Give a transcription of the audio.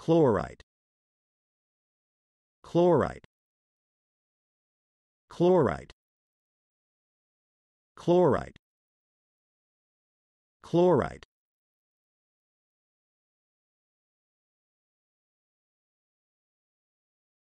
chloride chloride chloride chloride chloride